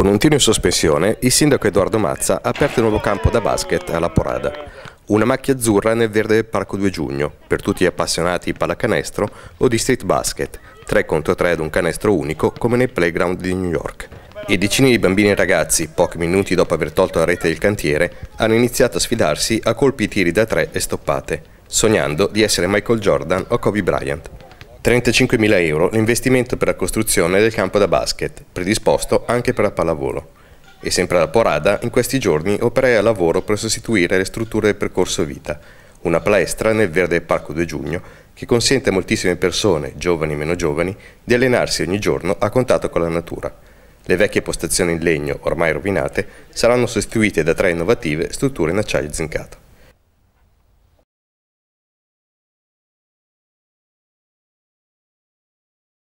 Con un tiro in sospensione, il sindaco Edoardo Mazza ha aperto il nuovo campo da basket alla Porada. Una macchia azzurra nel verde del Parco 2 Giugno, per tutti gli appassionati di pallacanestro o di street basket, 3 contro 3 ad un canestro unico come nei playground di New York. E decine di bambini e ragazzi, pochi minuti dopo aver tolto la rete del cantiere, hanno iniziato a sfidarsi a colpi tiri da tre e stoppate, sognando di essere Michael Jordan o Kobe Bryant. 35.000 euro l'investimento per la costruzione del campo da basket, predisposto anche per la pallavolo. E sempre alla Porada, in questi giorni operai a lavoro per sostituire le strutture del percorso vita, una palestra nel verde Parco 2 Giugno che consente a moltissime persone, giovani e meno giovani, di allenarsi ogni giorno a contatto con la natura. Le vecchie postazioni in legno, ormai rovinate, saranno sostituite da tre innovative strutture in acciaio zincato.